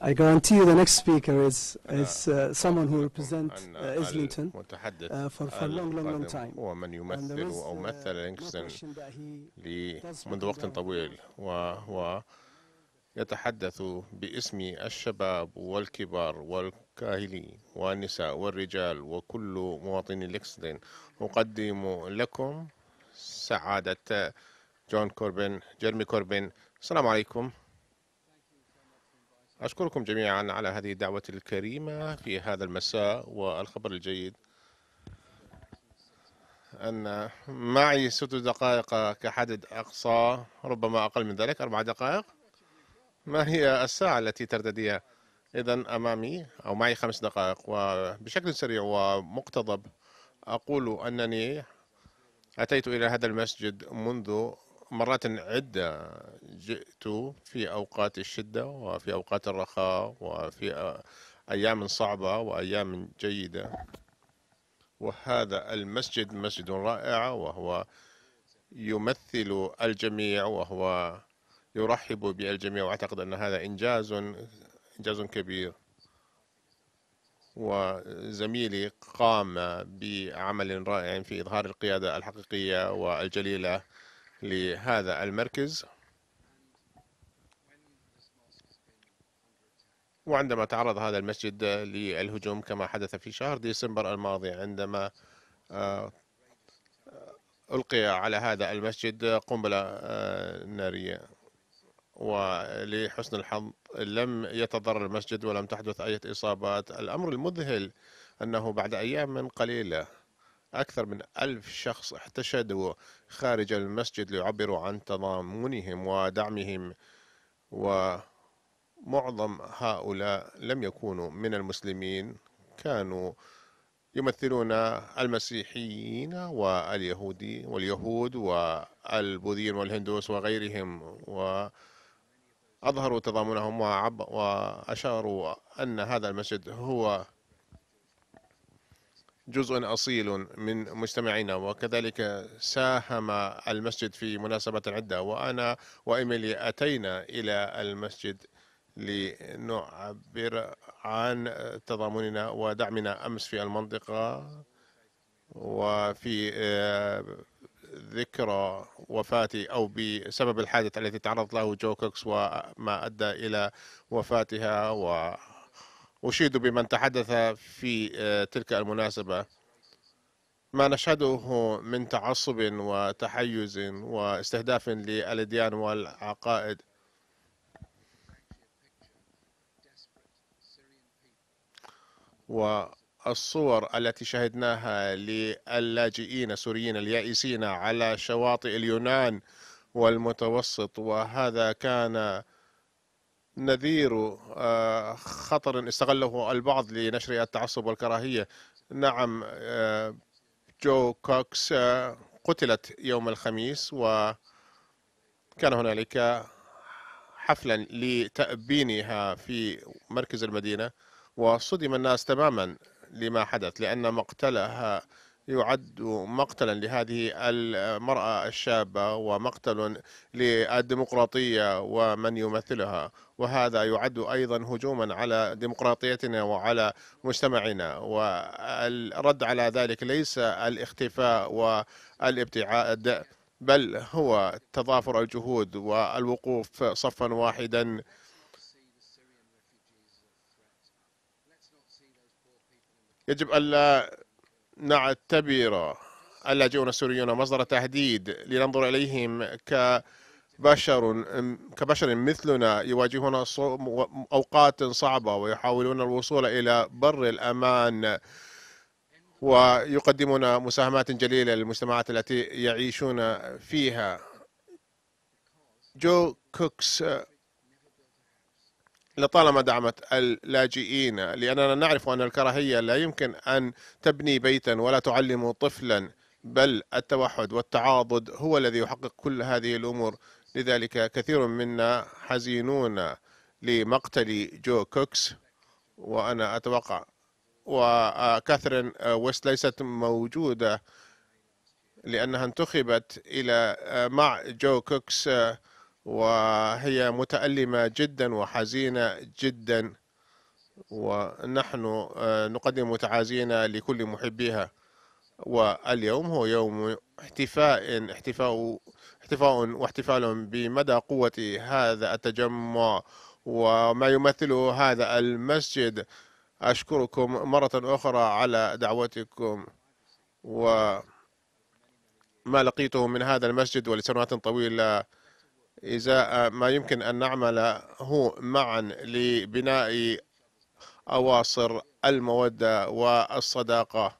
I guarantee you the next speaker is is uh, someone who represents uh, Islington uh, for for long long long time. ومن يمثل أو uh, مثل لينكستون منذ وقت طويل وهو يتحدث باسم الشباب والكبار والكاهلين والنساء والرجال وكل مواطني لينكستون أقدم لكم سعادة جون كوربين جيرمي كوربين السلام عليكم أشكركم جميعا على هذه الدعوة الكريمة في هذا المساء والخبر الجيد أن معي ست دقائق كحدد أقصى ربما أقل من ذلك أربع دقائق ما هي الساعة التي ترتديها إذا أمامي أو معي خمس دقائق وبشكل سريع ومقتضب أقول أنني أتيت إلى هذا المسجد منذ مرات عدة آه، جئت في أوقات الشدة وفي أوقات الرخاء وفي آه، أيام صعبة وأيام جيدة وهذا المسجد مسجد رائع وهو يمثل الجميع وهو يرحب بالجميع وأعتقد أن هذا إنجاز إنجاز كبير وزميلي قام بعمل رائع في إظهار القيادة الحقيقية والجليلة لهذا المركز وعندما تعرض هذا المسجد للهجوم كما حدث في شهر ديسمبر الماضي عندما آه، ألقي على هذا المسجد قنبلة آه، نارية ولحسن الحظ لم يتضرر المسجد ولم تحدث أي إصابات الأمر المذهل أنه بعد أيام من قليلة أكثر من ألف شخص احتشدوا خارج المسجد ليعبروا عن تضامنهم ودعمهم ومعظم هؤلاء لم يكونوا من المسلمين كانوا يمثلون المسيحيين واليهودي واليهود والبوذيين والهندوس وغيرهم وأظهروا تضامنهم وأشاروا أن هذا المسجد هو جزء أصيل من مجتمعنا وكذلك ساهم المسجد في مناسبة عدة وأنا وإيميلي أتينا إلى المسجد لنعبر عن تضامننا ودعمنا أمس في المنطقة وفي آه، ذكرى وفاة أو بسبب الحادث التي تعرض له جو كوكس وما أدى إلى وفاتها و أشيد بمن تحدث في آه، تلك المناسبة ما نشهده من تعصب وتحيز واستهداف للأديان والعقائد والصور التي شهدناها للاجئين السوريين اليائسين على شواطئ اليونان والمتوسط وهذا كان نذير آه، خطر استغله البعض لنشر التعصب والكراهية نعم آه، جو كوكس آه، قتلت يوم الخميس وكان هنالك حفلا لتأبينها في مركز المدينة وصدم الناس تماما لما حدث لأن مقتلها يعد مقتلا لهذه المرأة الشابة ومقتل للديمقراطية ومن يمثلها وهذا يعد أيضا هجوما على ديمقراطيتنا وعلى مجتمعنا والرد على ذلك ليس الاختفاء والابتعاد بل هو تضافر الجهود والوقوف صفا واحدا يجب ألا نعتبر اللاجئون السوريون مصدر تهديد لننظر إليهم ك بشر كبشر مثلنا يواجهون أوقات صعبة ويحاولون الوصول إلى بر الأمان ويقدمون مساهمات جليلة للمجتمعات التي يعيشون فيها جو كوكس لطالما دعمت اللاجئين لأننا نعرف أن الكراهية لا يمكن أن تبني بيتا ولا تعلم طفلا بل التوحد والتعاضد هو الذي يحقق كل هذه الأمور لذلك كثير منا حزينون لمقتل جو كوكس وأنا أتوقع وكاثرين ويست ليست موجودة لأنها انتخبت إلى مع جو كوكس وهي متألمة جدا وحزينة جدا ونحن آه، نقدم تعازينا لكل محبيها واليوم هو يوم احتفاء احتفاء احتفاء واحتفال بمدى قوة هذا التجمع وما يمثله هذا المسجد أشكركم مرة أخرى على دعوتكم وما لقيته من هذا المسجد ولسنوات طويلة إذا آه، ما يمكن أن نعمله معا لبناء أواصر المودة والصداقة